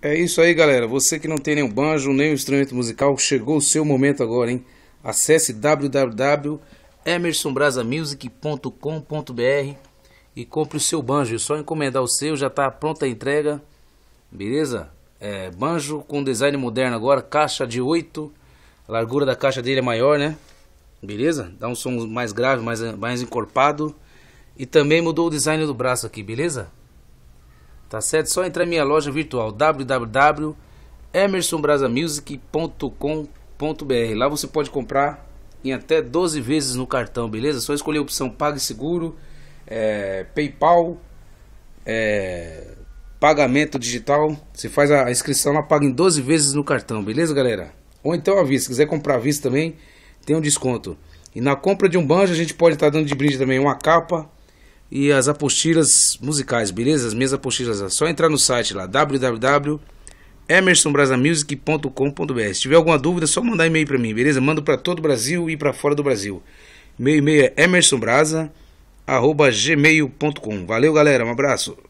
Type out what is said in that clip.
É isso aí, galera. Você que não tem nem banjo, nem um instrumento musical, chegou o seu momento agora, hein? Acesse www.emersonbrasamusic.com.br e compre o seu banjo. É só encomendar o seu, já está pronta a entrega. Beleza? É, banjo com design moderno agora, caixa de 8. A largura da caixa dele é maior, né? Beleza? Dá um som mais grave, mais, mais encorpado. E também mudou o design do braço aqui, beleza? Tá certo? Só entrar na minha loja virtual www.emersonbrasamusic.com.br. Lá você pode comprar em até 12 vezes no cartão, beleza? Só escolher a opção PagSeguro, é, PayPal, é, pagamento digital. Você faz a inscrição, lá paga em 12 vezes no cartão, beleza, galera? Ou então a vista, se quiser comprar a vista também, tem um desconto. E na compra de um banjo, a gente pode estar tá dando de brinde também uma capa, e as apostilas musicais, beleza? As minhas apostilas. É só entrar no site lá, www.emersonbrasamusic.com.br. Se tiver alguma dúvida, é só mandar e-mail para mim, beleza? Mando para todo o Brasil e para fora do Brasil. Meu e-mail é emersonbrasa.gmail.com. Valeu, galera. Um abraço.